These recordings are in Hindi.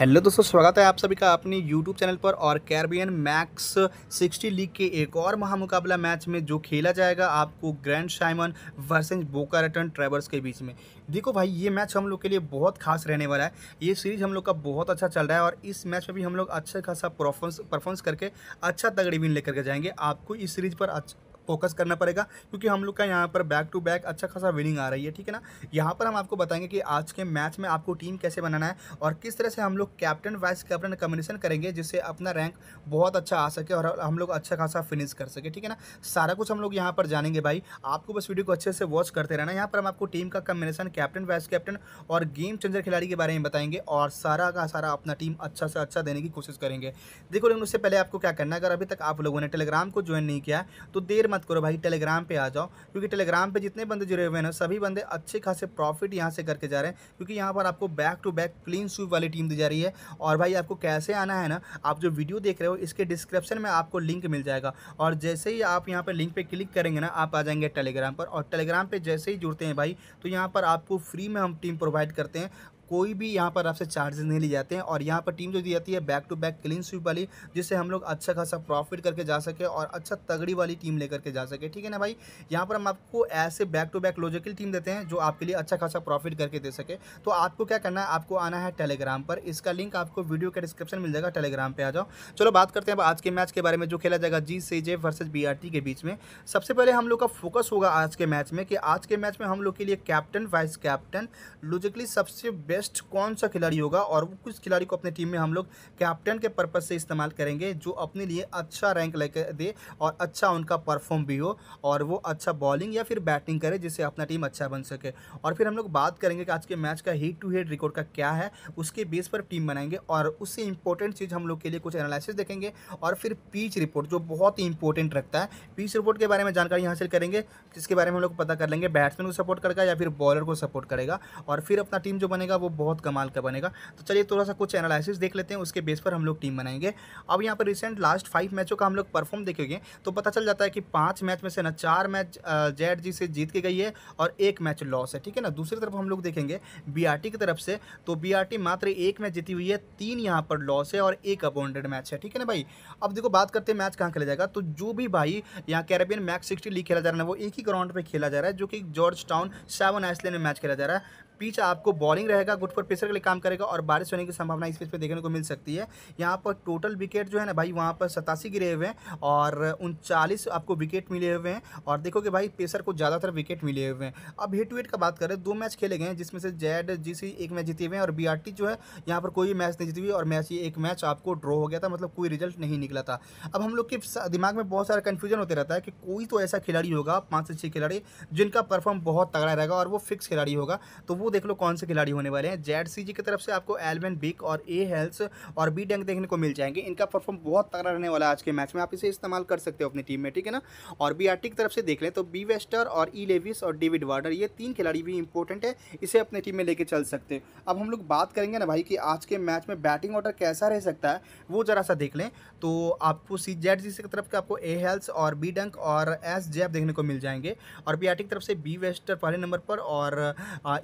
हेलो दोस्तों स्वागत है आप सभी का अपने यूट्यूब चैनल पर और कैरबियन मैक्स 60 लीग के एक और महामुकाबला मैच में जो खेला जाएगा आपको ग्रैंड शाइमन वर्सेज बोका रटन ट्रेवर्स के बीच में देखो भाई ये मैच हम लोग के लिए बहुत खास रहने वाला है ये सीरीज हम लोग का बहुत अच्छा चल रहा है और इस मैच में भी हम लोग अच्छा खासा परफॉर्मेंस परफॉर्मेंस करके अच्छा तगड़ी विन लेकर के जाएंगे आपको इस सीरीज पर अच्छा फोकस करना पड़ेगा क्योंकि हम लोग का यहाँ पर बैक टू बैक अच्छा खासा विनिंग आ रही है ठीक है ना यहाँ पर हम आपको बताएंगे कि आज के मैच में आपको टीम कैसे बनाना है और किस तरह से हम लोग कैप्टन वाइस कैप्टन कम्बिनेशन करेंगे जिससे अपना रैंक बहुत अच्छा आ सके और हम लोग अच्छा खासा फिनिश कर सके ठीक है ना सारा कुछ हम लोग यहाँ पर जानेंगे भाई आपको बस वीडियो को अच्छे से वॉच करते रहना यहाँ पर हम आपको टीम का कम्बिनेशन कैप्टन वाइस कैप्टन और गेम चेंजर खिलाड़ी के बारे में बताएंगे और सारा का सारा अपना टीम अच्छा से अच्छा देने की कोशिश करेंगे देखो लेकिन उससे पहले आपको क्या करना है अगर अभी तक आप लोगों ने टेलीग्राम को ज्वाइन नहीं किया तो देर मत मत करो भाई टेलीग्राम पे आ जाओ क्योंकि टेलीग्राम पे जितने बंदे जुड़े हुए हैं ना सभी बंदे अच्छे खासे प्रॉफिट यहाँ से करके जा रहे हैं क्योंकि यहाँ पर आपको back to back clean sweep वाली टीम दी जा रही है और भाई आपको कैसे आना है ना आप जो वीडियो देख रहे हो इसके डिस्क्रिप्शन में आपको लिंक मिल जाएगा और जैसे ही आप यहाँ पर लिंक पर क्लिक करेंगे ना आप आ जाएंगे टेलीग्राम पर और टेलीग्राम पर जैसे ही जुड़ते हैं भाई तो यहाँ पर आपको फ्री में हम टीम प्रोवाइड करते हैं कोई भी यहाँ पर आपसे चार्जेस नहीं लिए जाते हैं और यहाँ पर टीम जो दी जाती है back to back clean sweep वाली जिससे हम लोग अच्छा खासा प्रॉफिट करके जा सके और अच्छा तगड़ी वाली टीम लेकर के जा सके ठीक है ना भाई यहाँ पर हम आपको ऐसे back to back logical team देते हैं जो आपके लिए अच्छा खासा प्रॉफिट करके दे सके तो आपको क्या करना है आपको आना है टेलीग्राम पर इसका लिंक आपको वीडियो का डिस्क्रिप्शन मिल जाएगा टेलीग्राम पर आ जाओ चलो बात करते हैं अब आज के मैच के बारे में जो खेला जाएगा G C J versus B R T के बीच में सबसे पहले हम लोग का फोकस होगा आज के मैच में कि आज के मैच में हम लोग के लिए कैप्टन वाइस कैप्टन लॉजिकली सबसे बेस्ट बेस्ट कौन सा खिलाड़ी होगा और किस खिलाड़ी को अपने टीम में हम लोग कैप्टन के पर्पज़ से इस्तेमाल करेंगे जो अपने लिए अच्छा रैंक लेकर दे और अच्छा उनका परफॉर्म भी हो और वो अच्छा बॉलिंग या फिर बैटिंग करे जिससे अपना टीम अच्छा बन सके और फिर हम लोग बात करेंगे कि आज के मैच का हेड टू हेड रिकॉर्ड का क्या है उसके बेस पर टीम बनाएंगे और उससे इंपॉर्टेंट चीज़ हम लोग के लिए कुछ एनालिसिस देखेंगे और फिर पीच रिपोर्ट जो बहुत ही इंपॉर्टेंट रखता है पीच रिपोर्ट के बारे में जानकारी हासिल करेंगे जिसके बारे में हम लोग पता कर लेंगे बैट्समैन को सपोर्ट करेगा या फिर बॉलर को सपोर्ट करेगा और फिर अपना टीम जो बनेगा वो बहुत कमाल का बनेगा तो चलिए थोड़ा सा कुछ एनालिसिस देख लेते हैं उसके बेस पर हम लोग टीम बनाएंगे अब यहाँ पर रिसेंट लास्ट फाइव मैचों का हम लोग परफॉर्म देखेंगे तो पता चल जाता है कि पाँच मैच में से ना चार मैच जेड जी से जीत के गई है और एक मैच लॉस है ठीक है ना दूसरी तरफ हम लोग देखेंगे बी की तरफ से तो बी मात्र एक मैच जीती हुई है तीन यहाँ पर लॉस है और एक अपॉइंटेड मैच है ठीक है ना भाई अब देखो बात करते हैं मैच कहाँ खेला जाएगा तो जो भी भाई यहाँ कैरेबियन मैच सिक्सटी लीग खेला जा रहा है वो एक ही ग्राउंड पर खेला जा रहा है जो कि जॉर्ज टाउन सेवन आइसलैंड में मैच खेला जा रहा है पिच आपको बॉलिंग रहेगा गुड फॉर पेसर के लिए काम करेगा और बारिश होने की संभावना इस पिच पर देखने को मिल सकती है यहाँ पर टोटल विकेट जो है ना भाई वहाँ पर सतासी गिरे हुए हैं और उनचालीस आपको विकेट मिले हुए हैं और कि भाई पेसर को ज़्यादातर विकेट मिले हुए हैं अब हेड टू हेड का बात करें दो मैच खेले गए हैं जिसमें से जेड जी एक मैच जीते हुए हैं और बी जो है यहाँ पर कोई मैच नहीं जीती हुई और मैच ये एक मैच आपको ड्रॉ हो गया था मतलब कोई रिजल्ट नहीं निकला था अब हम लोग के दिमाग में बहुत सारा कन्फ्यूजन होते रहता है कि कोई तो ऐसा खिलाड़ी होगा पाँच से छः खिलाड़ी जिनका परफॉर्म बहुत तगड़ा रहेगा और वो फिक्स खिलाड़ी होगा तो वो देख लो कौन से खिलाड़ी होने वाले हैं जेड सी की तरफ से आपको एलवेन बिक और ए हेल्स और बी डैंक देखने को मिल जाएंगे इनका परफॉर्म बहुत तगड़ा रहने वाला है आज के मैच में आप इसे इस्तेमाल कर सकते हो अपनी टीम में ठीक है ना और बी की तरफ से देख लें तो बी वेस्टर और ई e लेविस और डेविड वार्डर ये तीन खिलाड़ी भी इंपॉर्टेंट है इसे अपनी टीम में लेके चल सकते हैं अब हम लोग बात करेंगे ना भाई कि आज के मैच में बैटिंग ऑर्डर कैसा रह सकता है वो ज़रा सा देख लें तो आपको सी जेड सी की तरफ से आपको ए हेल्स और बी डंक और एस जेब देखने को मिल जाएंगे और बी की तरफ से बी वेस्टर पहले नंबर पर और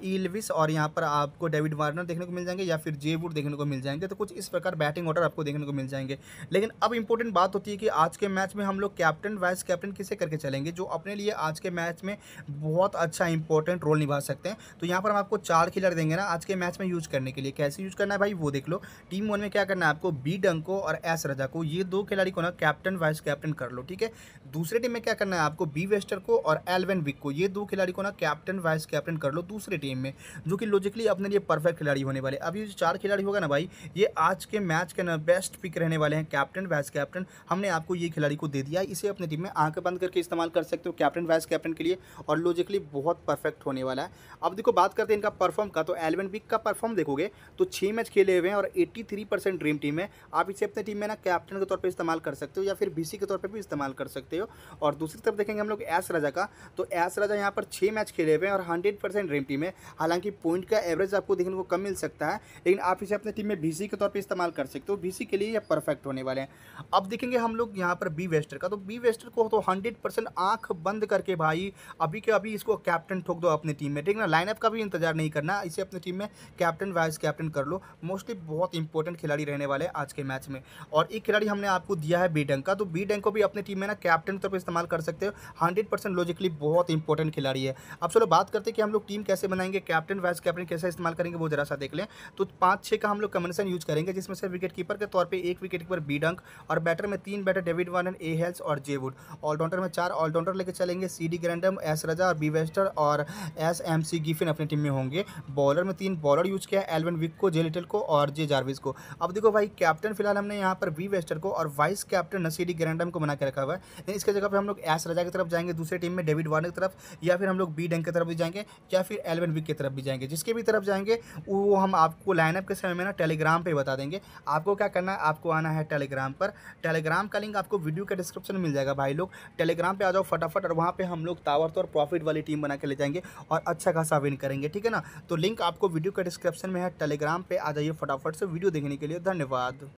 ई सर्विस और यहाँ पर आपको डेविड वार्नर देखने को मिल जाएंगे या फिर जे वुड देखने को मिल जाएंगे तो कुछ इस प्रकार बैटिंग ऑर्डर आपको देखने को मिल जाएंगे लेकिन अब इंपॉर्टेंट बात होती है कि आज के मैच में हम लोग कैप्टन वाइस कैप्टन किसे करके चलेंगे जो अपने लिए आज के मैच में बहुत अच्छा इंपॉर्टेंट रोल निभा सकते हैं तो यहाँ पर हम आपको चार खिलर देंगे ना आज के मैच में यूज़ करने के लिए कैसे यूज़ करना है भाई वो देख लो टीम वन में क्या करना है आपको बी डंको और एस रजा को ये दो खिलाड़ी को ना कैप्टन वाइस कैप्टन कर लो ठीक है दूसरे टीम में क्या करना है आपको बी वेस्टर को और एलवेन विक को ये दो खिलाड़ी को ना कैप्टन वाइस कैप्टन कर लो दूसरे टीम में जो कि लॉजिकली अपने लिए परफेक्ट खिलाड़ी होने वाले अभी जो चार खिलाड़ी होगा ना भाई ये आज के मैच के ना बेस्ट पिक रहने वाले हैं कैप्टन वाइस कैप्टन हमने आपको ये खिलाड़ी को दे दिया इसे अपनी टीम में आंखें बंद करके इस्तेमाल कर सकते हो कैप्टन वाइस कैप्टन के लिए और लॉजिकली बहुत परफेक्ट होने वाला है अब देखो बात करते हैं इनका परफॉर्म का तो एलेवन पिक का परफॉर्म देखोगे तो छः मैच खेले हुए हैं और eighty three percent dream team है आप इसे अपनी टीम में ना कैप्टन के तौर पर इस्तेमाल कर सकते हो या फिर बीसी के तौर पर भी इस्तेमाल कर सकते हो और दूसरी तरफ देखेंगे हम लोग एस राजा का तो एस राजा यहाँ पर छः मैच खेले हुए हैं और हंड्रेड परसेंट ड्रीम टीम है हालांकि हालांकि पॉइंट का एवरेज आपको देखने को कम मिल सकता है लेकिन आप इसे अपने टीम में बीसी के तौर पर इस्तेमाल कर सकते हो बीसी के लिए यह परफेक्ट होने वाले हैं अब देखेंगे हम लोग यहाँ पर बी वेस्टर का तो बी वेस्टर को तो हंड्रेड परसेंट बंद करके भाई अभी के अभी इसको कैप्टन ठोक दो अपने टीम में ठीक ना लाइनअप का भी इंतजार नहीं करना इसे अपने टीम में कैप्टन वाइस कैप्टन कर लो मोस्टली बहुत इंपॉर्टेंट खिलाड़ी रहने वाले आज के मैच में और एक खिलाड़ी हमने आपको दिया है बी डंग का तो बी डंग को भी अपने टीम में ना कैप्टन तौर पर इस्तेमाल कर सकते हो हंड्रेड लॉजिकली बहुत इंपॉर्टेंट खिलाड़ी है अब चलो बात करते हैं कि हम लोग टीम कैसे बनाएंगे क्या कैप्टन वाइस कैप्टन कैसा इस्तेमाल करेंगे वो जरा सा देख लें तो पाँच छः का हम लोग कम्बिनेशन यूज करेंगे जिसमें से विकेट कीपर के तौर पर एक विकेट कीपर बी डंक और बैटर में तीन batter David Warner A Hales और जे वुड ऑलराउंडर में चार ऑलराउंडर लेकर चलेंगे सी डी ग्रैंडम एस रजा और बी वेस्टर और एस एम सी गिफिन अपनी टीम में होंगे बॉलर में तीन बॉलर यूज किया एलवन विक को जे लिटल को और जे जारविस को अब देखो भाई कैप्टन फिलहाल हमने यहाँ पर बी वेस्टर को और वाइस कैप्टन नसीडी ग्रैंडम को बना के रखा हुआ है इसके जगह पर हम लोग एस रजा की तरफ जाएंगे दूसरी टीम में डेविड वार्नर की तरफ या फिर हम लोग बी डंक की तरफ भी जाएंगे या फिर एलवन विक की तरफ तरफ भी जाएंगे जिसके भी तरफ जाएंगे वो हम आपको लाइनअप के समय में ना टेलीग्राम पर बता देंगे आपको क्या करना है आपको आना है टेलीग्राम पर टेलीग्राम का लिंक आपको वीडियो के डिस्क्रिप्शन में मिल जाएगा भाई लोग टेलीग्राम पर आ जाओ फटाफट और वहाँ पर हम लोग तावर तो प्रॉफिट वाली टीम बना के ले जाएंगे और अच्छा खासा विन करेंगे ठीक है ना तो लिंक आपको वीडियो के डिस्क्रिप्शन में है टेलीग्राम पर आ जाइए फटाफट से वीडियो देखने के लिए धन्यवाद